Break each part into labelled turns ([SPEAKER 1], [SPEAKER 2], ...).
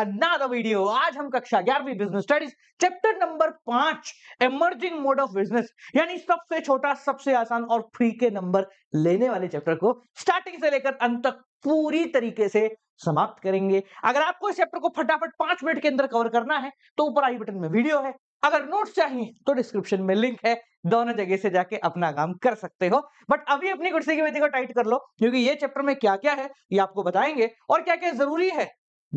[SPEAKER 1] another video. आज हम कक्षा ग्यारहवीं बिजनेस स्टडीज चैप्टर नंबर पांच इमर्जिंग मोड ऑफ बिजनेस यानी सबसे छोटा सबसे आसान और फ्री के नंबर लेने वाले चैप्टर को स्टार्टिंग से लेकर अंत तक पूरी तरीके से समाप्त करेंगे अगर आपको इस चैप्टर को फटाफट पांच मिनट के अंदर कवर करना है तो ऊपर आई बटन में वीडियो है अगर नोट्स चाहिए तो डिस्क्रिप्शन में लिंक है दोनों जगह से जाके अपना काम कर सकते हो बट अभी अपनी कुर्सी की बेटी को टाइट कर लो क्योंकि ये चैप्टर में क्या क्या है ये आपको बताएंगे और क्या क्या जरूरी है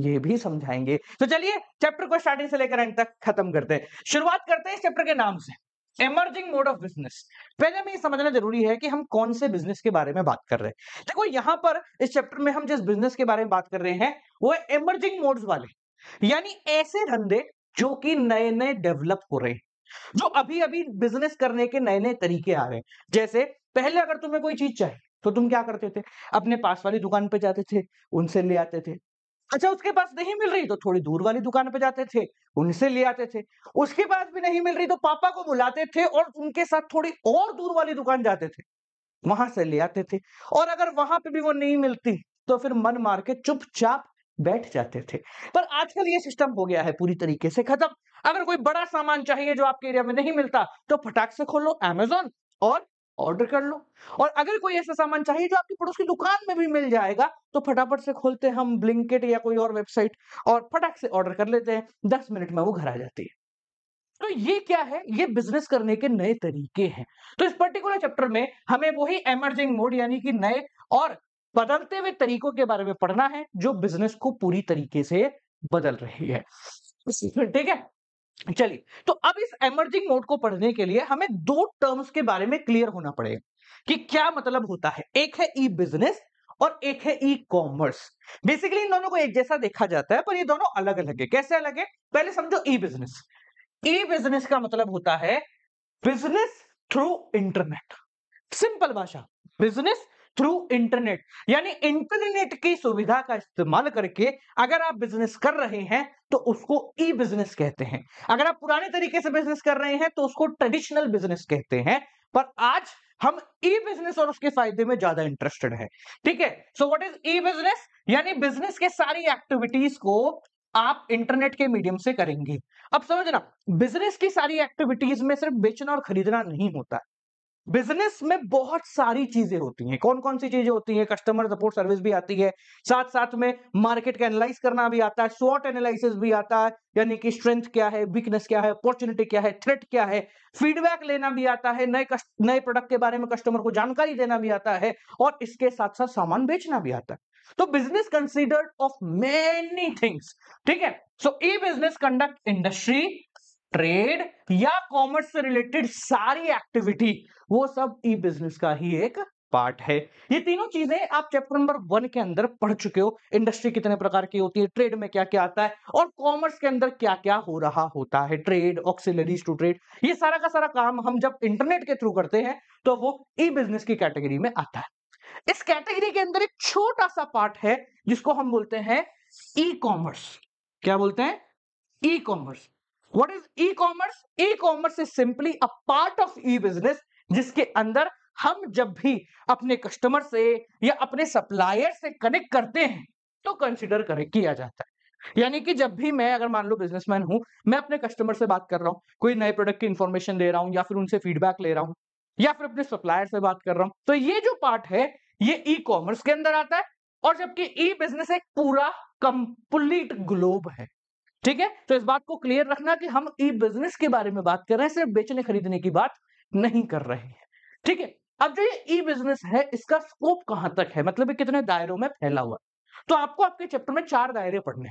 [SPEAKER 1] ये भी समझाएंगे तो चलिए चैप्टर को स्टार्टिंग से लेकर एंड तक खत्म करते हैं शुरुआत करते हैं इस चैप्टर के नाम से एमर्जिंग मोड ऑफ बिजनेस पहले हमें समझना जरूरी है कि हम कौन से बिजनेस के बारे में बात कर रहे हैं देखो यहाँ पर इस चैप्टर में हम जिस बिजनेस के बारे में बात कर रहे हैं वो एमर्जिंग मोड्स वाले यानी ऐसे धंधे जो कि नए नए डेवलप हो रहे हैं जो अभी अभी बिजनेस करने के नए नए तरीके आ रहे हैं जैसे पहले अगर तुम्हें कोई चीज चाहिए तो तुम क्या करते थे अपने पास वाली दुकान पे जाते थे उनसे ले आते थे अच्छा उसके पास नहीं मिल रही तो थोड़ी दूर वाली दुकान पे जाते थे उनसे ले आते थे उसके पास भी नहीं मिल रही तो पापा को बुलाते थे और उनके साथ थोड़ी और दूर वाली दुकान जाते थे वहां से ले आते थे और अगर वहां पे भी वो नहीं मिलती तो फिर मन मार के चुपचाप बैठ जाते थे पर आजकल ये सिस्टम हो गया है पूरी तरीके से खत्म अगर कोई बड़ा सामान चाहिए जो आपके एरिया में नहीं मिलता तो फटाक से खोलो एमेजोन और ऑर्डर कर लो और अगर कोई ऐसा सामान चाहिए जो आपकी पड़ोस की दुकान में भी मिल जाएगा तो फटाफट से खोलते हैं हम ब्लिंकेट या कोई और वेबसाइट और फटाक से ऑर्डर कर लेते हैं दस मिनट में वो घर आ जाती है तो ये क्या है ये बिजनेस करने के नए तरीके हैं तो इस पर्टिकुलर चैप्टर में हमें वही एमर्जिंग मोड यानी कि नए और बदलते हुए तरीकों के बारे में पढ़ना है जो बिजनेस को पूरी तरीके से बदल रही है ठीक है चलिए तो अब इस एमर्जिंग मोड को पढ़ने के लिए हमें दो टर्म्स के बारे में क्लियर होना पड़ेगा कि क्या मतलब होता है एक है ई बिजनेस और एक है ई कॉमर्स बेसिकली इन दोनों को एक जैसा देखा जाता है पर ये दोनों अलग अलग है कैसे अलग है पहले समझो ई बिजनेस ई बिजनेस का मतलब होता है बिजनेस थ्रू इंटरनेट सिंपल भाषा बिजनेस थ्रू इंटरनेट यानी इंटरनेट की सुविधा का इस्तेमाल करके अगर आप बिजनेस कर रहे हैं तो उसको ई बिजनेस कहते हैं अगर आप पुराने तरीके से बिजनेस कर रहे हैं तो उसको ट्रेडिशनल बिजनेस कहते हैं पर आज हम ई बिजनेस और उसके फायदे में ज्यादा इंटरेस्टेड है ठीक है so what is e business यानी बिजनेस के सारी एक्टिविटीज को आप इंटरनेट के मीडियम से करेंगे अब समझना बिजनेस की सारी एक्टिविटीज में सिर्फ बेचना और खरीदना नहीं होता बिजनेस में बहुत सारी चीजें होती हैं कौन कौन सी चीजें होती हैं कस्टमर सपोर्ट सर्विस भी आती है साथ साथ में मार्केट का एनालाइज करना भी आता है स्वॉट एनालिसिस भी आता है यानी कि स्ट्रेंथ क्या है वीकनेस क्या है अपॉर्चुनिटी क्या है थ्रेट क्या है फीडबैक लेना भी आता है नए नए प्रोडक्ट के बारे में कस्टमर को जानकारी देना भी आता है और इसके साथ साथ सामान बेचना भी आता है तो business considered of many things ठीक है so e business conduct industry trade या कॉमर्स से रिलेटेड सारी एक्टिविटी वो सब ई बिजनेस का ही एक पार्ट है ये तीनों चीजें आप चैप्टर नंबर वन के अंदर पढ़ चुके हो इंडस्ट्री कितने प्रकार की होती है ट्रेड में क्या क्या आता है और कॉमर्स के अंदर क्या क्या हो रहा होता है ट्रेड ऑक्सिलरीज टू ट्रेड ये सारा का सारा काम हम जब इंटरनेट के थ्रू करते हैं तो वो ई बिजनेस की कैटेगरी में आता है इस कैटेगरी के अंदर एक छोटा सा पार्ट है जिसको हम बोलते हैं ई कॉमर्स क्या बोलते हैं e commerce what is e commerce e commerce is simply a part of e business जिसके अंदर हम जब भी अपने कस्टमर से या अपने सप्लायर से कनेक्ट करते हैं तो कंसिडर करें किया जाता है यानी कि जब भी मैं अगर मान लो बिजनेसमैन हूं मैं अपने कस्टमर से बात कर रहा हूँ कोई नए प्रोडक्ट की इंफॉर्मेशन दे रहा हूँ या फिर उनसे फीडबैक ले रहा हूँ या फिर अपने सप्लायर से बात कर रहा हूँ तो ये जो पार्ट है ये ई कॉमर्स के अंदर आता है और जबकि ई बिजनेस एक पूरा कंप्लीट ग्लोब है ठीक है तो इस बात को क्लियर रखना कि हम ई बिजनेस के बारे में बात कर रहे हैं सिर्फ बेचने खरीदने की बात नहीं कर रहे हैं ठीक है अब जो ये ई बिजनेस है इसका स्कोप कहां तक है मतलब कितने दायरों में फैला हुआ तो आपको आपके चैप्टर में चार दायरे पढ़ने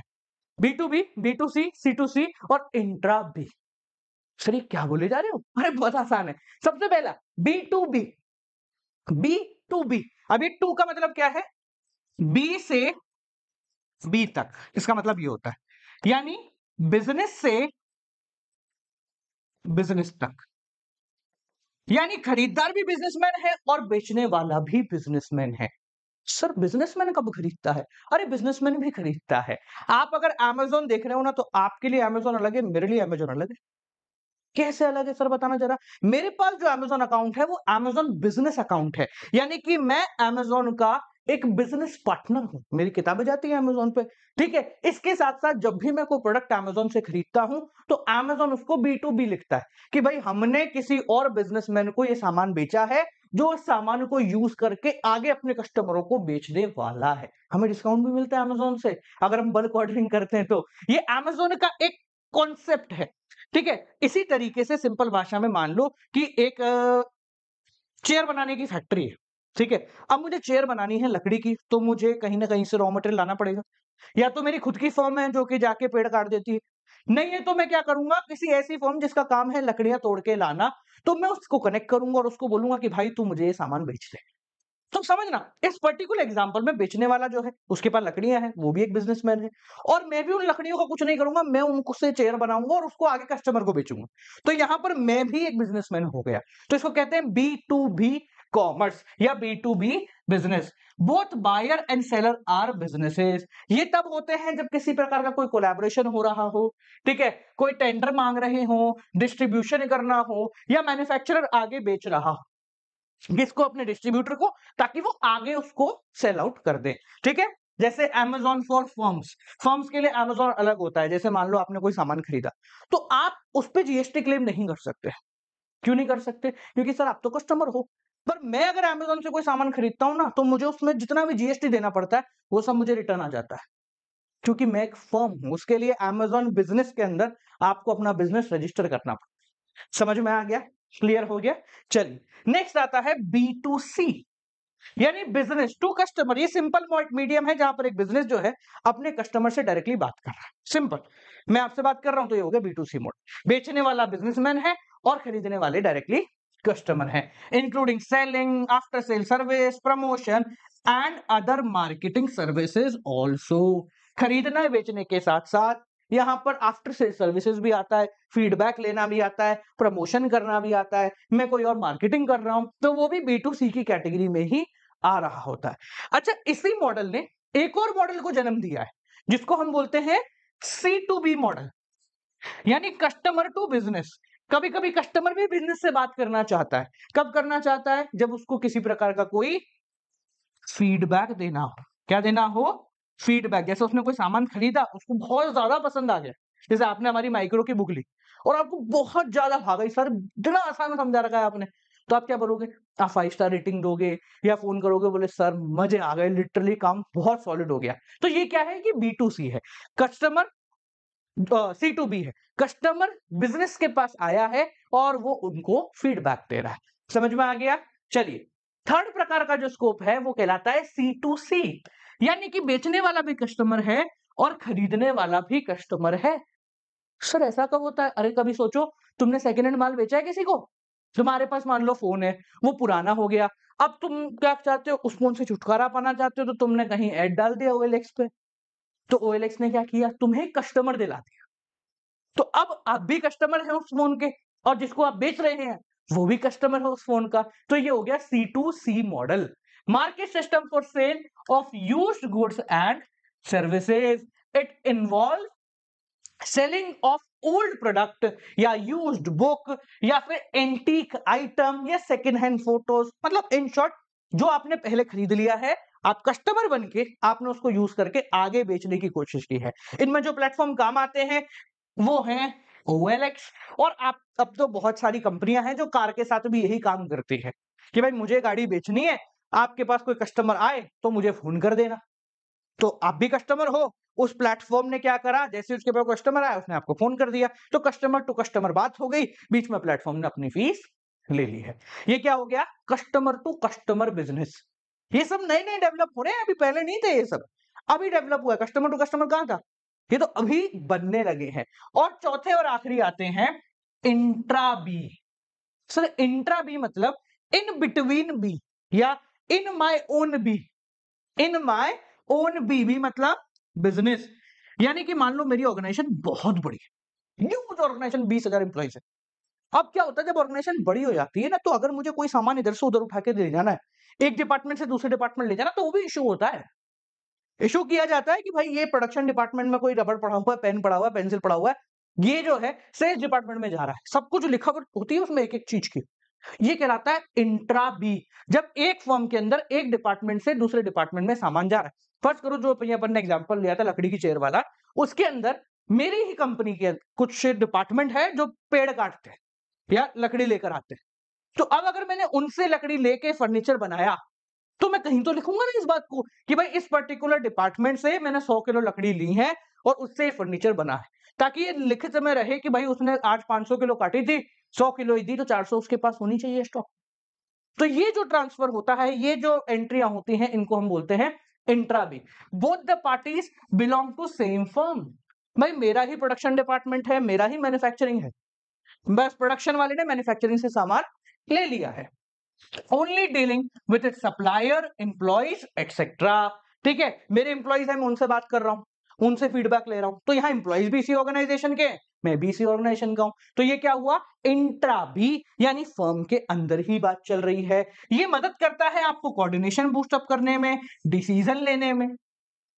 [SPEAKER 1] B to B B to C C to C और इंट्रा बी सर क्या बोले जा रहे हो अरे बहुत आसान है सबसे पहला B to B B to B अभी टू का मतलब क्या है बी से बी तक इसका मतलब ये होता है यानी बिजनेस से बिजनेस तक यानी खरीदार भी बिजनेसमैन है और बेचने वाला भी बिजनेसमैन है सर बिजनेसमैन कब खरीदता है अरे बिजनेसमैन भी खरीदता है आप अगर अमेजोन देख रहे हो ना तो आपके लिए अमेजोन अलग है मेरे लिए अमेजोन अलग है कैसे अलग है सर बताना जरा मेरे पास जो अमेजोन अकाउंट है वो अमेजोन बिजनेस अकाउंट है यानी कि मैं अमेजोन का एक बिजनेस पार्टनर हूं मेरी किताबें जाती है अमेजोन पे ठीक है इसके साथ साथ जब भी मैं कोई प्रोडक्ट अमेजोन से खरीदता हूं तो अमेजोन उसको बी टू बी लिखता है कि भाई हमने किसी और बिजनेसमैन को ये सामान बेचा है जो इस सामान को यूज करके आगे अपने कस्टमरों को बेचने वाला है हमें डिस्काउंट भी मिलता है अमेजोन से अगर हम बल्क ऑर्डरिंग करते हैं तो ये अमेजोन का एक कॉन्सेप्ट है ठीक है इसी तरीके से सिंपल भाषा में मान लो कि एक चेयर बनाने की फैक्ट्री है ठीक है अब मुझे चेयर बनानी है लकड़ी की तो मुझे कहीं ना कहीं से रॉ मटेरियल लाना पड़ेगा या तो मेरी खुद की फॉर्म है जो कि जाके पेड़ काट देती है नहीं है तो मैं क्या करूंगा किसी ऐसी फॉर्म जिसका काम है लकड़ियां तोड़ के लाना तो मैं उसको कनेक्ट करूंगा और उसको बोलूंगा कि भाई तू मुझे ये सामान बेच दे तुम तो समझना इस पर्टिकुलर एग्जाम्पल में बेचने वाला जो है उसके पास लकड़ियां हैं वो भी एक बिजनेसमैन है और मैं भी उन लकड़ियों का कुछ नहीं करूंगा मैं उनको से चेयर बनाऊंगा और उसको आगे कस्टमर को बेचूंगा तो यहां पर मैं भी एक बिजनेसमैन हो गया तो इसको कहते हैं बी टू बी कॉमर्स या B to B business both buyer and seller are businesses ये तब होते हैं जब किसी प्रकार का कोई कोलैबोरेशन हो रहा हो ठीक है कोई टेंडर मांग रहे हो डिस्ट्रीब्यूशन करना हो या मैन्युफैक्चरर आगे बेच रहा हो किसको अपने डिस्ट्रीब्यूटर को ताकि वो आगे उसको सेल आउट कर दे ठीक है जैसे Amazon फॉर फॉर्म्स फॉर्म्स के लिए Amazon अलग होता है जैसे मान लो आपने कोई सामान खरीदा तो आप उस पर जीएसटी क्लेम नहीं कर सकते क्यों नहीं कर सकते क्योंकि सर आप तो कस्टमर हो पर मैं अगर अमेजोन से कोई सामान खरीदता हूं ना तो मुझे उसमें जितना भी जीएसटी देना पड़ता है वो सब मुझे रिटर्न आ जाता है क्योंकि मैं एक फर्म हूं उसके लिए अमेजोन बिजनेस के अंदर आपको अपना बिजनेस रजिस्टर करना पड़ता है समझ में आ गया क्लियर हो गया चलिए नेक्स्ट आता है बी टू सी यानी बिजनेस टू कस्टमर ये सिंपल मीडियम है जहां पर एक बिजनेस जो है अपने कस्टमर से डायरेक्टली बात कर रहा है सिंपल मैं आपसे बात कर रहा हूं तो ये हो गया बी टू सी मोड बेचने वाला बिजनेसमैन है और खरीदने वाले डायरेक्टली कस्टमर है including selling after sale service promotion and other marketing services also खरीदना बेचने के साथ साथ यहाँ पर आफ्टर सेल सर्विसेज भी आता है फीडबैक लेना भी आता है प्रमोशन करना भी आता है मैं कोई और मार्केटिंग कर रहा हूं तो वो भी बी टू सी की कैटेगरी में ही आ रहा होता है अच्छा इसी मॉडल ने एक और मॉडल को जन्म दिया है जिसको हम बोलते हैं सी टू बी मॉडल यानी कस्टमर टू बिजनेस कभी कभी कस्टमर भी बिजनेस से बात करना चाहता है कब करना चाहता है जब उसको किसी प्रकार का कोई फीडबैक देना हो क्या देना हो फीडबैक जैसे उसने कोई सामान खरीदा उसको बहुत ज्यादा पसंद आ गया जैसे आपने हमारी माइक्रो की बुक ली और आपको बहुत ज्यादा भागा सर इतना आसान समझा रखा है आपने तो आप क्या करोगे आप फाइव स्टार रेटिंग दोगे या फोन करोगे बोले सर मजे आ गए लिटरली काम बहुत सॉलिड हो गया तो ये क्या है कि बी टू सी है कस्टमर सी टू बी है कस्टमर बिजनेस के पास आया है और वो उनको फीडबैक दे रहा है समझ में आ गया चलिए थर्ड प्रकार का जो स्कोप है वो कहलाता है सी टू सी यानी कि बेचने वाला भी कस्टमर है और खरीदने वाला भी कस्टमर है सर ऐसा कब होता है अरे कभी सोचो तुमने सेकेंड हैंड माल बेचा है किसी को तुम्हारे पास मान लो फोन है वो पुराना हो गया अब तुम क्या चाहते हो उस फोन से छुटकारा पाना चाहते हो तो तुमने कहीं ऐड डाल दिया ओएलएक्स पे तो ओ ने क्या किया तुम्हें कस्टमर दिला दिया तो अब आप भी कस्टमर हैं उस फोन के और जिसको आप बेच रहे हैं वो भी कस्टमर है उस फोन का तो ये हो गया C to C model market system for sale of use goods and services it involve selling of old product या यूज्ड बुक या फिर एंटीक आइटम या सेकेंड हैंड फोटोज मतलब इन शॉर्ट जो आपने पहले खरीद लिया है आप कस्टमर बन के आपने उसको यूज करके आगे बेचने की कोशिश की है इनमें जो प्लेटफॉर्म काम आते हैं वो है OLX, और आप अब तो बहुत सारी कंपनियां हैं जो कार के साथ भी यही काम करती है कि भाई मुझे गाड़ी बेचनी है आपके पास कोई कस्टमर आए तो मुझे फोन कर देना तो आप भी कस्टमर हो उस प्लेटफॉर्म ने क्या करा जैसे उसके पास कस्टमर आया उसने आपको फोन कर दिया तो कस्टमर टू कस्टमर बात हो गई बीच में प्लेटफॉर्म ने अपनी फीस ले ली है ये क्या हो गया कस्टमर टू कस्टमर बिजनेस ये सब नए नए डेवलप हो रहे हैं अभी पहले नहीं थे ये सब अभी डेवलप हुआ कस्टमर टू कस्टमर कहाँ था ये तो अभी बनने लगे हैं और चौथे और आखिरी आते हैं intra B sir intra B मतलब इन बिटवीन बी या in my own B in my own B B मतलब बिजनेस यानी कि मान लो मेरी ऑर्गेनाइजेशन बहुत बड़ी है न्यूज ऑर्गेनाइजेशन बीस हजार एम्प्लॉइज है अब क्या होता है जब ऑर्गेनाइजेशन बड़ी हो जाती है ना तो अगर मुझे कोई सामान इधर से उधर उठा के ले जाना है एक डिपार्टमेंट से दूसरे डिपार्टमेंट ले जाना तो वो भी इशू होता है इशू किया जाता है कि भाई ये प्रोडक्शन डिपार्टमेंट में कोई रबड़ पड़ा हुआ है पेन पड़ा हुआ है पेंसिल पड़ा हुआ है ये जो है सेल्स डिपार्टमेंट में जा रहा है सब कुछ लिखा होती है उसमें एक एक चीज की ये कहलाता है इंट्रा बी जब एक फॉर्म के अंदर एक डिपार्टमेंट से दूसरे डिपार्टमेंट में सामान जा रहा है फर्स्ट करो जो अपन ने एग्जाम्पल लिया था लकड़ी की चेयर वाला उसके अंदर मेरी ही कंपनी के कुछ डिपार्टमेंट है जो पेड़ काटते हैं या लकड़ी लेकर आते हैं तो अब अगर मैंने उनसे लकड़ी लेके फर्नीचर बनाया तो मैं कहीं तो लिखूंगा ना इस बात को कि भाई इस पर्टिकुलर डिपार्टमेंट से मैंने सौ किलो लकड़ी ली है और उससे फर्नीचर बना है ताकि ये लिखित में रहे कि भाई उसने आज पांच सौ किलो काटी थी सौ किलो ही दी तो चार सौ उसके पास होनी चाहिए स्टॉक तो ये जो ट्रांसफर होता है ये जो एंट्रियां होती हैं इनको हम बोलते हैं इंट्रा भी both the parties belong to same firm भाई मेरा ही प्रोडक्शन डिपार्टमेंट है मेरा ही मैन्युफैक्चरिंग है बस प्रोडक्शन वाले ने मैन्युफैक्चरिंग से सामान ले लिया है only dealing with it supplier employees etcetera ठीक है मेरे इंप्लॉइज है मैं उनसे बात कर रहा हूँ उनसे फीडबैक ले रहा हूं तो यहाँ इंप्लॉइज भी इसी ऑर्गेनाइजेशन के मैं भी इसी ऑर्गेनाइजेशन का हूँ तो ये क्या हुआ इंट्रा भी यानी फर्म के अंदर ही बात चल रही है ये मदद करता है आपको कोऑर्डिनेशन बूस्टअप करने में डिसीजन लेने में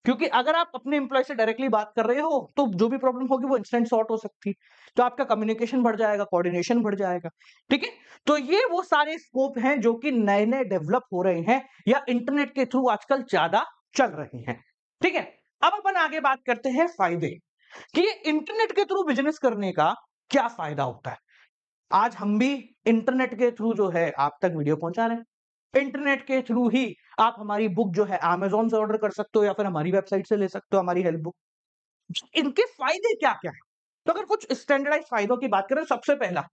[SPEAKER 1] क्योंकि अगर आप अपने एम्प्लॉय से डायरेक्टली बात कर रहे हो तो जो भी प्रॉब्लम होगी वो इंस्टेंट सॉर्ट हो सकती है तो आपका कम्युनिकेशन बढ़ जाएगा कोऑर्डिनेशन बढ़ जाएगा ठीक है तो ये वो सारे स्कोप हैं जो कि नए नए डेवलप हो रहे हैं या इंटरनेट के थ्रू आजकल ज्यादा चल रहे हैं ठीक है अब अपन आगे बात करते हैं फायदे कि ये इंटरनेट के थ्रू बिजनेस करने का क्या फायदा होता है आज हम भी इंटरनेट के थ्रू जो है आप तक वीडियो पहुंचा रहे हैं इंटरनेट के थ्रू ही आप हमारी बुक जो है अमेजोन से ऑर्डर कर सकते हो या फिर हमारी वेबसाइट से ले सकते हो हमारी हेल्प बुक इनके फायदे क्या क्या है तो अगर कुछ स्टैंडर्डाइज फायदों की बात करें तो सबसे पहला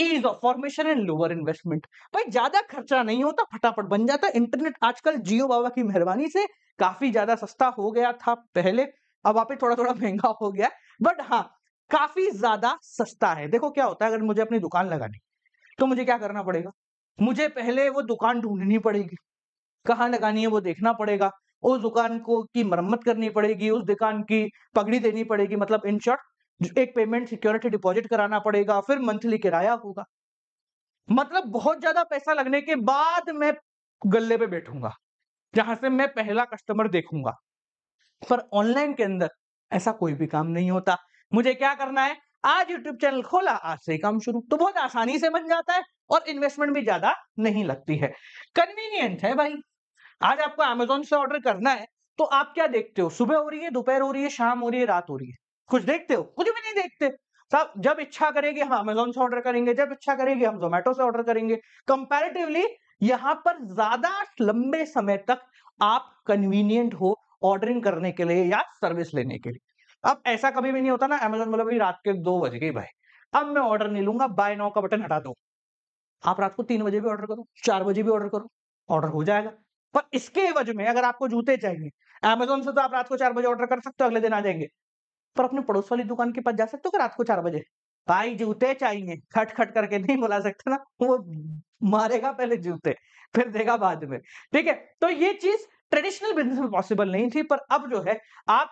[SPEAKER 1] ease of formation and lower investment भाई ज्यादा खर्चा नहीं होता फटाफट बन जाता इंटरनेट आजकल जियो बाबा की मेहरबानी से काफी ज्यादा सस्ता हो गया था पहले अब आप थोड़ा थोड़ा महंगा हो गया बट हाँ काफी ज्यादा सस्ता है देखो क्या होता है अगर मुझे अपनी दुकान लगानी तो मुझे क्या करना पड़ेगा मुझे पहले वो दुकान ढूंढनी पड़ेगी कहाँ लगानी है वो देखना पड़ेगा उस दुकान को की मरम्मत करनी पड़ेगी उस दुकान की पगड़ी देनी पड़ेगी मतलब इन शॉर्ट एक पेमेंट सिक्योरिटी डिपॉजिट कराना पड़ेगा फिर मंथली किराया होगा मतलब बहुत ज्यादा पैसा लगने के बाद मैं गले पे बैठूंगा जहां से मैं पहला कस्टमर देखूंगा पर ऑनलाइन के अंदर ऐसा कोई भी काम नहीं होता मुझे क्या करना है आज यूट्यूब चैनल खोला आज से काम शुरू तो बहुत आसानी से बन जाता है और इन्वेस्टमेंट भी ज्यादा नहीं लगती है कन्वीनियंट है भाई आज आपको अमेजोन से ऑर्डर करना है तो आप क्या देखते हो सुबह हो रही है दोपहर हो रही है शाम हो रही है रात हो रही है कुछ देखते हो कुछ भी नहीं देखते साहब जब इच्छा करेगी हम अमेजोन से ऑर्डर करेंगे जब इच्छा करेगी हम जोमेटो से ऑर्डर करेंगे कंपेरेटिवली यहाँ पर ज्यादा लंबे समय तक आप कन्वीनियंट हो ऑर्डरिंग करने के लिए या सर्विस लेने के लिए अब ऐसा कभी भी नहीं होता ना अमेजोन बोला भाई रात के दो बज गई भाई अब मैं ऑर्डर नहीं लूंगा बाय नाउ का बटन हटा दो आप रात को तीन बजे भी ऑर्डर करो चार बजे भी ऑर्डर करो ऑर्डर हो जाएगा पर इसके एवज में अगर आपको जूते चाहिए अमेजोन से तो आप रात को चार बजे ऑर्डर कर सकते हो अगले दिन आ जाएंगे पर अपने पड़ोस वाली दुकान के पास जा सकते हो रात को चार बजे भाई जूते चाहिए खट खट करके नहीं बुला सकते ना वो मारेगा पहले जूते फिर देगा बाद में ठीक है तो ये चीज ट्रेडिशनल बिजनेस में पॉसिबल नहीं थी पर अब जो है आप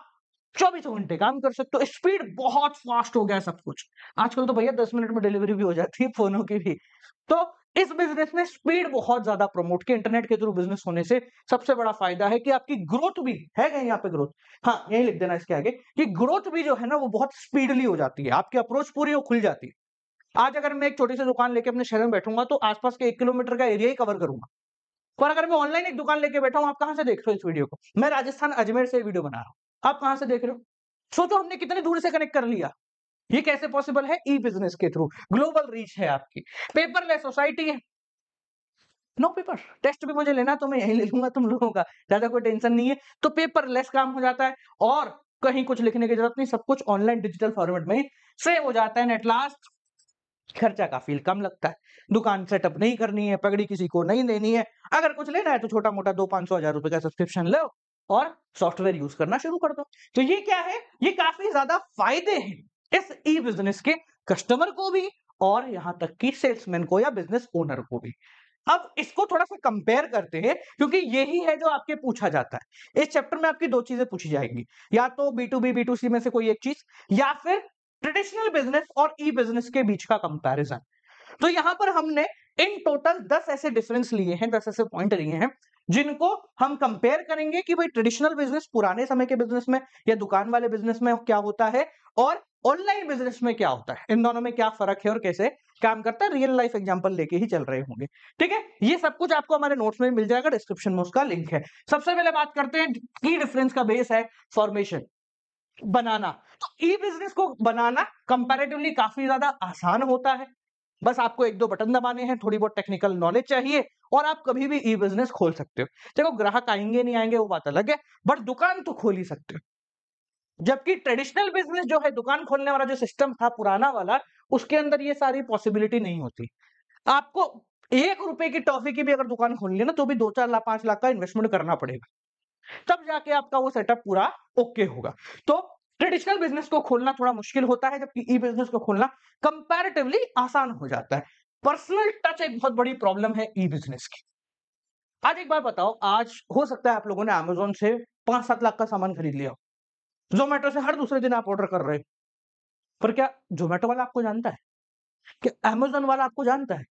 [SPEAKER 1] चौबीस घंटे काम कर सकते हो स्पीड बहुत फास्ट हो गया सब कुछ आजकल तो भैया दस मिनट में डिलीवरी भी हो जाती है फोनों की भी तो इस बिजनेस में स्पीड बहुत ज्यादा प्रमोट की इंटरनेट के थ्रू बिजनेस होने से सबसे बड़ा फायदा है कि आपकी ग्रोथ भी है कहीं यहाँ पे ग्रोथ हाँ यही लिख देना इसके आगे कि ग्रोथ भी जो है ना वो बहुत स्पीडली हो जाती है आपकी अप्रोच पूरी वो खुल जाती है आज अगर मैं एक छोटी सी दुकान लेके अपने शहर में बैठूंगा तो आसपास के एक किलोमीटर का एरिया ही कवर करूंगा और अगर मैं ऑनलाइन एक दुकान लेके बैठा हूँ आप कहाँ से देख रहे हो इस वीडियो को मैं राजस्थान अजमेर से वीडियो बना रहा हूँ आप कहां से देख रहे हो सोचो हमने कितने दूर से कनेक्ट कर लिया ये कैसे पॉसिबल है ई बिजनेस के थ्रू ग्लोबल रीच है आपकी पेपरलेस सोसाइटी है नो पेपर टेस्ट भी मुझे लेना तो मैं यही ले लूंगा तुम लोगों का ज्यादा कोई टेंशन नहीं है तो पेपर लेस काम हो जाता है और कहीं कुछ लिखने की जरूरत नहीं सब कुछ ऑनलाइन डिजिटल फॉर्मेट में सेव हो जाता है एट लास्ट खर्चा काफी कम लगता है दुकान सेटअप नहीं करनी है पगड़ी किसी को नहीं देनी है अगर कुछ लेना है तो छोटा मोटा दो पांच सौ हजार रुपए का सब्सक्रिप्शन लो और सॉफ्टवेयर यूज करना शुरू कर दो तो ये क्या है ये काफी ज्यादा फायदे हैं इस ई बिजनेस के कस्टमर को भी और यहां तक कि सेल्समैन को या बिजनेस ओनर को भी अब इसको थोड़ा सा कंपेयर करते हैं क्योंकि यही है जो आपके पूछा जाता है इस चैप्टर में आपकी दो चीजें पूछी जाएंगी या तो B to B B to C में से कोई एक चीज या फिर ट्रेडिशनल बिजनेस और ई बिजनेस के बीच का कंपैरिजन तो यहां पर हमने इन टोटल दस ऐसे डिफरेंस लिए हैं दस ऐसे पॉइंट लिए हैं जिनको हम कंपेयर करेंगे कि भाई ट्रेडिशनल बिजनेस पुराने समय के बिजनेस में या दुकान वाले बिजनेस में क्या होता है और ऑनलाइन बिजनेस में क्या होता है इन दोनों में क्या फर्क है और कैसे काम करता है रियल लाइफ एग्जांपल लेके ही चल रहे होंगे ठीक है ये सब कुछ आपको हमारे नोट्स में मिल जाएगा डिस्क्रिप्शन में उसका लिंक है सबसे पहले बात करते हैं की डिफरेंस का बेस है फॉर्मेशन बनाना तो ई बिजनेस को बनाना कंपेरेटिवली काफी ज्यादा आसान होता है बस आपको एक दो बटन दबाने हैं थोड़ी बहुत टेक्निकल नॉलेज चाहिए और आप कभी भी ई बिजनेस खोल सकते हो देखो ग्राहक आएंगे नहीं आएंगे वो बात अलग है बट दुकान तो खोल ही सकते हो जबकि ट्रेडिशनल बिजनेस जो है दुकान खोलने वाला जो सिस्टम था पुराना वाला उसके अंदर ये सारी पॉसिबिलिटी नहीं होती आपको एक रुपए की टॉफी की भी अगर दुकान खोलनी ना तो भी दो चार लाख पांच लाख का इन्वेस्टमेंट करना पड़ेगा तब जाके आपका वो सेटअप पूरा ओके होगा तो ट्रेडिशनल बिजनेस को खोलना थोड़ा मुश्किल होता है जबकि ई बिजनेस को खोलना कंपैरेटिवली आसान हो जाता है पर्सनल टच एक बहुत बड़ी प्रॉब्लम है ई बिजनेस की आज एक बार बताओ आज हो सकता है आप लोगों ने अमेजोन से पांच सात लाख का सामान खरीद लिया जोमेटो से हर दूसरे दिन आप ऑर्डर कर रहे हो पर क्या जोमेटो वाला आपको जानता है क्या अमेजोन वाला आपको जानता है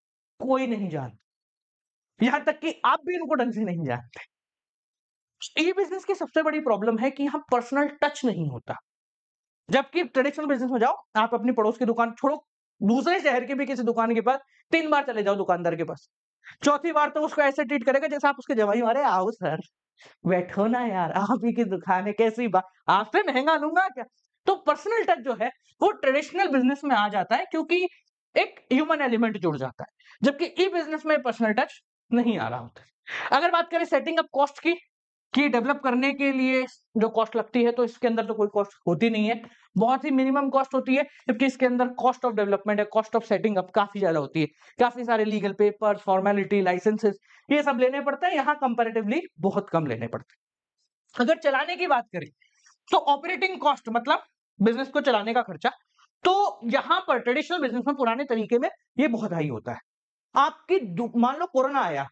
[SPEAKER 1] कोई नहीं जानता यहां तक कि आप भी इनको ढंग से नहीं जानते ई बिजनेस की सबसे बड़ी प्रॉब्लम है कि यहाँ पर्सनल टच नहीं होता जबकि ट्रेडिशनल बिजनेस में जाओ आप अपनी पड़ोस की दुकान छोड़ो दूसरे शहर के भी किसी दुकान के पास तीन बार चले जाओ दुकानदार के पास चौथी बार तो उसको ऐसे ट्रीट करेगा जैसे आप उसके जवाई मारे आओ सर बैठो ना यार आप ही की दुकान है कैसी बात आपसे महंगा लूंगा क्या तो पर्सनल टच जो है वो ट्रेडिशनल बिजनेस में आ जाता है क्योंकि एक ह्यूमन एलिमेंट जुड़ जाता है जबकि ई बिजनेस में पर्सनल टच नहीं आ रहा होता अगर बात करें सेटिंग अप कॉस्ट की कि डेवलप करने के लिए जो कॉस्ट लगती है तो इसके अंदर तो कोई कॉस्ट होती नहीं है बहुत ही मिनिमम कॉस्ट होती है जबकि इसके अंदर कॉस्ट ऑफ डेवलपमेंट है कॉस्ट ऑफ सेटिंग अप काफी ज्यादा होती है काफी सारे लीगल पेपर फॉर्मेलिटी लाइसेंसेस ये सब लेने पड़ते हैं यहाँ कंपेरेटिवली बहुत कम लेने पड़ते हैं अगर चलाने की बात करें तो ऑपरेटिंग कॉस्ट मतलब बिजनेस को चलाने का खर्चा तो यहाँ पर ट्रेडिशनल बिजनेस में पुराने तरीके में ये बहुत हाई होता है आपकी मान लो कोरोना आया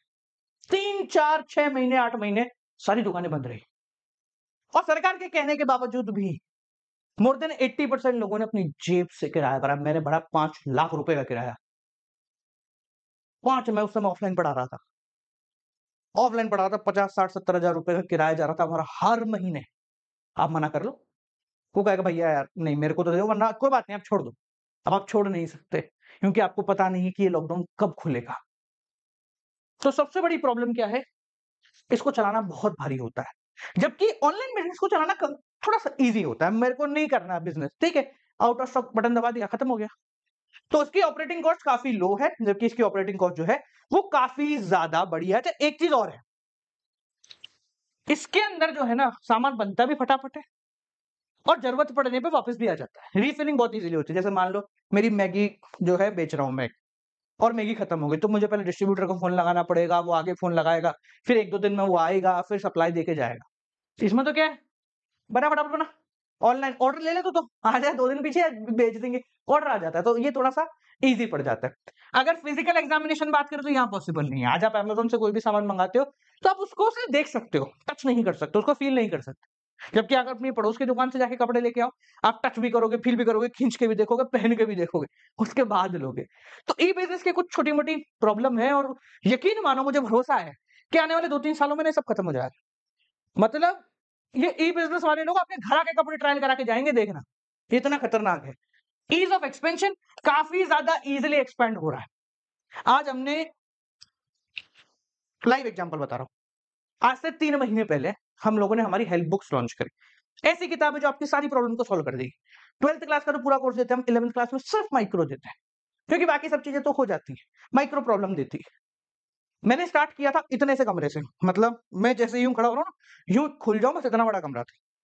[SPEAKER 1] तीन चार छह महीने आठ महीने सारी दुकानें बंद रही और सरकार के कहने के बावजूद भी मोर देन 80 परसेंट लोगों ने अपनी जेब से किराया भरा मैंने भरा पांच लाख रुपए का किराया पांच मैं उस समय ऑफलाइन पढ़ा रहा था ऑफलाइन पढ़ा रहा था पचास साठ सत्तर हजार रुपए का किराया जा रहा था हमारा हर महीने आप मना कर लो वो कहेगा भैया यार नहीं मेरे को तो दे वरना कोई बात नहीं आप छोड़ दो अब आप छोड़ नहीं सकते क्योंकि आपको पता नहीं कि ये लॉकडाउन कब खुलेगा तो सबसे बड़ी प्रॉब्लम क्या है इसको चलाना बहुत भारी होता है जबकि ऑनलाइन बिजनेस को चलाना थोड़ा सा इजी होता है मेरे को नहीं करना है बिजनेस ठीक है आउट ऑफ स्टॉक बटन दबा दिया खत्म हो गया तो उसकी ऑपरेटिंग कॉस्ट काफी लो है जबकि इसकी ऑपरेटिंग कॉस्ट जो है वो काफी ज्यादा बड़ी है अच्छा एक चीज और है इसके अंदर जो है ना सामान बनता भी फटाफट है और जरूरत पड़ने पे वापस भी आ जाता है रीफिलिंग बहुत इजीली होती है जैसे मान लो मेरी मैगी जो है बेच रहा हूँ मैं और मैगी खत्म हो गई तो मुझे पहले डिस्ट्रीब्यूटर को फोन लगाना पड़ेगा वो आगे फोन लगाएगा फिर एक दो दिन में वो आएगा फिर सप्लाई देके जाएगा तो इसमें तो क्या है बना फटाफट बना ऑनलाइन ऑर्डर ले ले तो, तो आ जाए दो दिन पीछे भेज देंगे ऑर्डर आ जाता है तो ये थोड़ा सा ईजी पड़ जाता है अगर फिजिकल एग्जामिनेशन बात करें तो यहाँ पॉसिबल नहीं है आज आप अमेजोन से कोई भी सामान मंगाते हो तो आप उसको देख सकते हो टच नहीं कर सकते उसको फील नहीं कर सकते जबकि अगर अपनी पड़ोस की दुकान से जाके कपड़े लेके आओ आप टच भी करोगे फील भी करोगे खींच के भी देखोगे पहन के भी देखोगे उसके बाद लोगे तो ई बिजनेस के कुछ छोटी मोटी प्रॉब्लम है और यकीन मानो मुझे भरोसा है कि आने वाले दो तीन सालों में सब खत्म हो जाएगा मतलब ये ई बिजनेस वाले लोग अपने घर आके कपड़े ट्रायल करा के जाएंगे देखना ये इतना खतरनाक है ईज ऑफ एक्सपेंशन काफी ज्यादा इजिली एक्सपेंड हो रहा है आज हमने लाइव एग्जाम्पल बता रहा हूं आज से तीन महीने पहले हम लोगों ने हमारी हेल्प बुक्स लॉन्च करी ऐसी किताब है जो आपकी सारी प्रॉब्लम को सोल्व कर देगी ट्वेल्थ क्लास का तो पूरा कोर्स देते हैं हम इलेवंथ क्लास में सिर्फ माइक्रो देते हैं क्योंकि बाकी सब चीजें तो हो जाती है माइक्रो प्रॉब्लम देती है मैंने स्टार्ट किया था इतने से कमरे से मतलब मैं जैसे यूं खड़ा हो रहा हूँ यूं खुल जाऊं बस इतना बड़ा कमरा था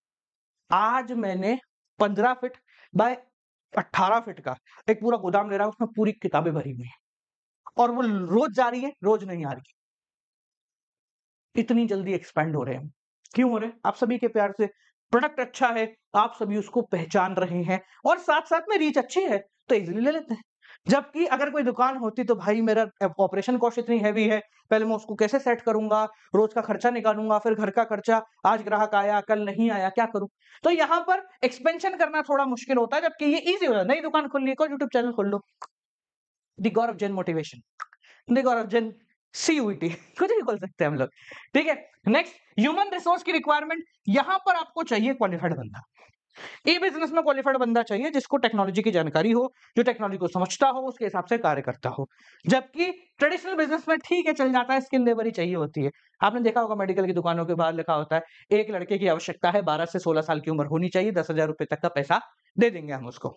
[SPEAKER 1] आज मैंने पंद्रह फिट बाय अट्ठारह फिट का एक पूरा गोदाम ले रहा है उसमें पूरी किताबें भरी हुई है और वो रोज जा रही है रोज नहीं आ रही इतनी जल्दी एक्सपेंड हो रहे हैं क्यों हो रहे हैं आप सभी के प्यार से प्रोडक्ट अच्छा है आप सभी उसको पहचान रहे हैं और साथ साथ में रीच अच्छी है तो इजिली ले लेते हैं जबकि अगर कोई दुकान होती तो भाई मेरा ऑपरेशन कॉस्ट इतनी हैवी है पहले मैं उसको कैसे सेट करूंगा रोज का खर्चा निकालूंगा फिर घर का खर्चा आज ग्राहक आया कल नहीं आया क्या करूं तो यहाँ पर एक्सपेंशन करना थोड़ा मुश्किल होता है जबकि ये इजी होता है नई दुकान खोल ली यूट्यूब चैनल खोल लो the Gaurav Jain motivation the Gaurav Jain CUT कुछ भी बोल सकते हैं हम लोग ठीक है नेक्स्ट ह्यूमन रिसोर्स की रिक्वायरमेंट यहां पर आपको चाहिए क्वालिफाइड बंदा ई e बिजनेस में क्वालिफाइड बंदा चाहिए जिसको टेक्नोलॉजी की जानकारी हो जो टेक्नोलॉजी को समझता हो उसके हिसाब से कार्य करता हो जबकि ट्रेडिशनल बिजनेस में ठीक है चल जाता है स्किल लेबर ही चाहिए होती है आपने देखा होगा मेडिकल की दुकानों के बाहर लिखा होता है एक लड़के की आवश्यकता है बारह से सोलह साल की उम्र होनी चाहिए दस हजार रुपए तक का पैसा दे देंगे हम उसको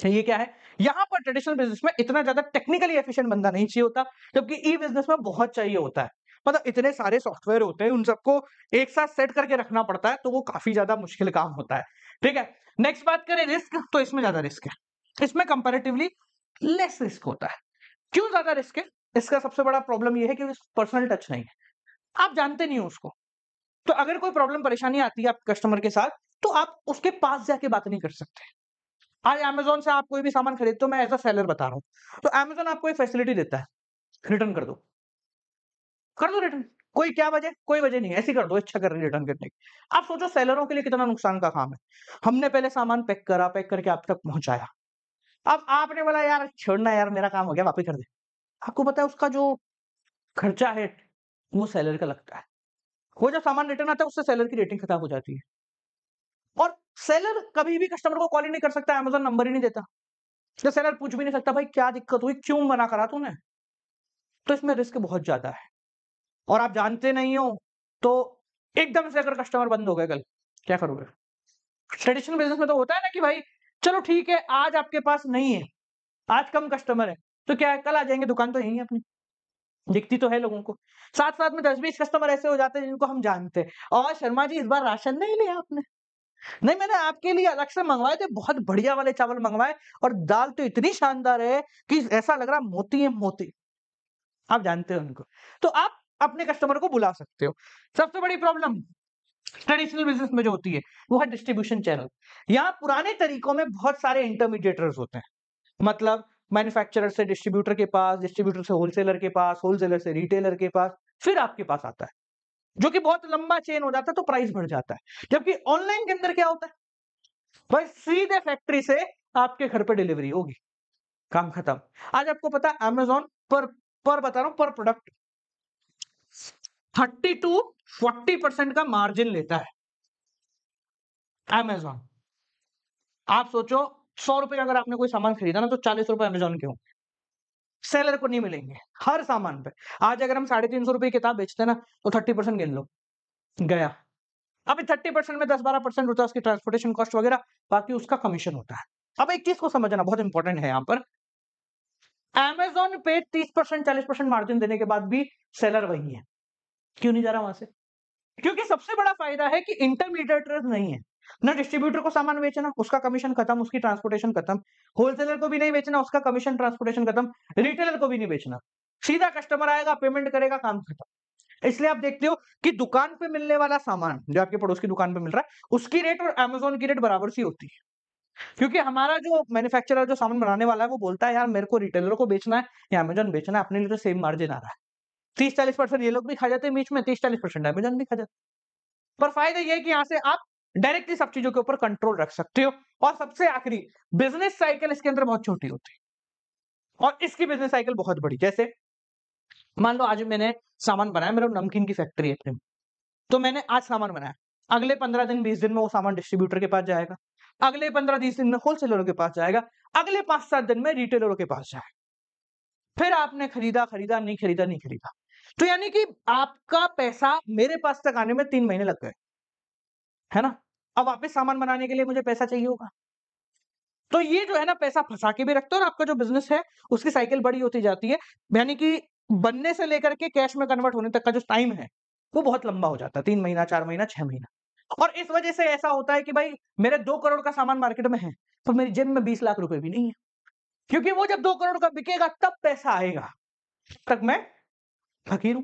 [SPEAKER 1] चाहिए अच्छा, क्या है यहाँ पर ट्रेडिशनल बिजनेस में इतना ज्यादा टेक्निकली एफिशिएंट बंदा नहीं चाहिए होता जबकि ई बिजनेस में बहुत चाहिए होता है मतलब इतने सारे सॉफ्टवेयर होते हैं उन सबको एक साथ सेट करके रखना पड़ता है तो वो काफी ज्यादा मुश्किल काम होता है ठीक है नेक्स्ट बात करें रिस्क तो इसमें ज्यादा रिस्क है इसमें कंपेरेटिवली लेस रिस्क होता है क्यों ज्यादा रिस्क है इसका सबसे बड़ा प्रॉब्लम यह है कि पर्सनल टच नहीं है आप जानते नहीं हो उसको तो अगर कोई प्रॉब्लम परेशानी आती है आप कस्टमर के साथ तो आप उसके पास जाके बात नहीं कर सकते आज अमेजोन से आप कोई भी सामान खरीदते हो मैं एज अ सेलर बता रहा हूँ तो अमेजोन आपको एक फैसिलिटी देता है रिटर्न कर दो कर दो रिटर्न कोई क्या वजह कोई वजह नहीं ऐसी कर दो अच्छा कर रही रिटर्न करने की आप सोचो सेलरों के लिए कितना नुकसान का काम है हमने पहले सामान पैक करा पैक करके आप तक पहुंचाया अब आपने बोला यार छोड़ना यार मेरा काम हो गया वापिस कर दे आपको पता है उसका जो खर्चा है वो सैलर का लगता है वो जब सामान रिटर्न आता है उससे सैलर की रेटिंग खत्म हो जाती है और सेलर कभी भी कस्टमर को कॉल ही नहीं कर सकता अमेजोन नंबर ही नहीं देता तो सेलर पूछ भी नहीं सकता भाई क्या दिक्कत हुई क्यों मना करा तूने तो इसमें रिस्क बहुत ज्यादा है और आप जानते नहीं हो तो एकदम से अगर कस्टमर बंद हो गए कल क्या करोगे ट्रेडिशनल बिजनेस में तो होता है ना कि भाई चलो ठीक है आज आपके पास नहीं है आज कम कस्टमर है तो क्या है कल आ जाएंगे दुकान तो यही है अपनी दिखती तो है लोगों को साथ साथ में दस बीस कस्टमर ऐसे हो जाते हैं जिनको हम जानते हैं और शर्मा जी इस बार राशन नहीं लिया आपने नहीं मैंने आपके लिए अलग से मंगवाए थे बहुत बढ़िया वाले चावल मंगवाए और दाल तो इतनी शानदार है कि ऐसा लग रहा मोती है मोती आप जानते हो उनको तो आप अपने कस्टमर को बुला सकते हो सबसे बड़ी प्रॉब्लम ट्रेडिशनल बिजनेस में जो होती है वो है डिस्ट्रीब्यूशन चैनल यहाँ पुराने तरीकों में बहुत सारे इंटरमीडिएटर्स होते हैं मतलब मैन्युफैक्चरर से डिस्ट्रीब्यूटर के पास डिस्ट्रीब्यूटर से होलसेलर के पास होलसेलर से रिटेलर के पास फिर आपके पास आता है जो कि बहुत लंबा चेन हो जाता है तो प्राइस बढ़ जाता है जबकि ऑनलाइन के अंदर क्या होता है भाई सीधे फैक्ट्री से आपके घर पर डिलीवरी होगी काम खत्म आज आपको पता है अमेजोन पर पर बता रहा हूं पर product thirty two forty percent का मार्जिन लेता है अमेजोन आप सोचो सौ रुपए अगर आपने कोई सामान खरीदा ना तो चालीस रुपए अमेजोन के होंगे सेलर को नहीं मिलेंगे हर सामान पे आज अगर हम साढ़े तीन सौ रुपये किताब बेचते हैं ना तो थर्टी परसेंट गिन लो गया अब थर्टी परसेंट में दस बारह परसेंट होता है उसकी ट्रांसपोर्टेशन कॉस्ट वगैरह बाकी उसका कमीशन होता है अब एक चीज को समझना बहुत इंपॉर्टेंट है यहाँ पर एमेजोन पे तीस परसेंट चालीस परसेंट मार्जिन देने के बाद भी सेलर वही है क्यों नहीं जा रहा वहां से क्योंकि सबसे बड़ा फायदा है कि इंटरमीडिएटर्स नहीं है ना डिस्ट्रीब्यूटर को सामान बेचना उसका कमीशन खत्म उसकी ट्रांसपोर्टेशन खत्म होलसेलर को भी नहीं बेचना उसका कमीशन ट्रांसपोर्टेशन खत्म रिटेलर को भी नहीं बेचना सीधा कस्टमर आएगा पेमेंट करेगा काम खत्म इसलिए आप देखते हो कि दुकान पे मिलने वाला सामान जो आपके पड़ोस की दुकान पे मिल रहा है उसकी रेट और अमेजोन की रेट बराबर सी होती है क्योंकि हमारा जो मैन्युफैक्चरर जो सामान बनाने वाला है वो बोलता है यार मेरे को रिटेलर को बेचना है या अमेजोन बेचना है अपने लिए तो सेम मार्जिन आ रहा है तीस चालीस परसेंट ये लोग भी खा जाते हैं बीच में तीस चालीस परसेंट अमेजोन भी खा जाते पर फायदा यह कि यहाँ से आप डायरेक्टली सब चीजों के ऊपर कंट्रोल रख सकते हो और सबसे आखिरी बिजनेस साइकिल इसके अंदर बहुत छोटी होती है और इसकी बिजनेस साइकिल बहुत बड़ी जैसे मान लो आज मैंने सामान बनाया मेरा नमकीन की फैक्ट्री है तो मैंने आज सामान बनाया अगले पंद्रह दिन बीस दिन में वो सामान डिस्ट्रीब्यूटर के पास जाएगा अगले पंद्रह बीस दिन में होलसेलरों के पास जाएगा अगले पांच सात दिन में रिटेलरों के पास जाएगा फिर आपने खरीदा खरीदा नहीं खरीदा नहीं खरीदा तो यानी कि आपका पैसा मेरे पास तक आने में तीन महीने लग गए है ना अब वापस सामान बनाने के लिए मुझे पैसा चाहिए होगा तो ये जो है ना पैसा फंसा के भी रखते हो और आपका जो बिजनेस है उसकी साइकिल बड़ी होती जाती है यानी कि बनने से लेकर के कैश में कन्वर्ट होने तक का जो टाइम है वो बहुत लंबा हो जाता है तीन महीना चार महीना छह महीना और इस वजह से ऐसा होता है कि भाई मेरे दो करोड़ का सामान मार्केट में है तो मेरी जेब में बीस लाख रुपए भी नहीं है क्योंकि वो जब दो करोड़ का बिकेगा तब पैसा आएगा तक मैं फकीर हूं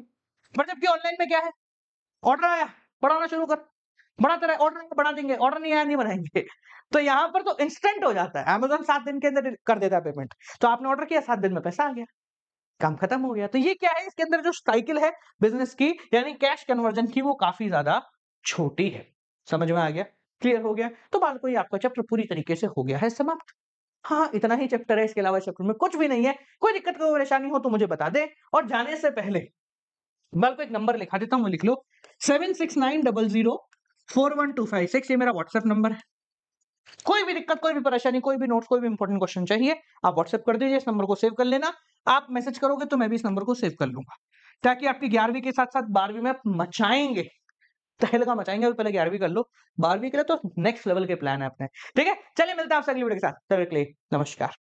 [SPEAKER 1] पर जबकि ऑनलाइन में क्या है ऑर्डर आया पढ़ाना शुरू कर बढ़ाते तो रहे ऑर्डर बढ़ा देंगे ऑर्डर नहीं आया नहीं बनाएंगे तो यहाँ पर तो इंस्टेंट हो जाता है अमेजोन सात दिन के अंदर कर देता है पेमेंट तो आपने ऑर्डर किया सात दिन में पैसा आ गया काम खत्म हो गया तो ये क्या है इसके अंदर जो साइकिल है बिजनेस की यानी कैश कन्वर्जन की वो काफी ज्यादा छोटी है समझ में आ गया क्लियर हो गया तो बालको ये आपका चैप्टर पूरी तरीके से हो गया है समाप्त हाँ इतना ही चैप्टर है इसके अलावा चैप्टर में कुछ भी नहीं है कोई दिक्कत कोई परेशानी हो तो मुझे बता दे और जाने से पहले मैं एक नंबर लिखा देता हूँ वो लिख लो seven six nine double zero four one two five six ये मेरा व्हाट्सएप नंबर है कोई भी दिक्कत कोई भी परेशानी कोई भी नोट्स कोई भी इंपॉर्टेंट क्वेश्चन चाहिए आप व्हाट्सएप कर दीजिए इस नंबर को सेव कर लेना आप मैसेज करोगे तो मैं भी इस नंबर को सेव कर लूंगा ताकि आपकी ग्यारहवीं के साथ साथ बारहवीं में आप मचाएंगे तहलका मचाएंगे अभी पहले ग्यारहवीं कर लो बारहवीं के लिए तो नेक्स्ट लेवल के प्लान है अपने ठीक है चलिए मिलते हैं आपसे अगली वीडियो के साथ तब नमस्कार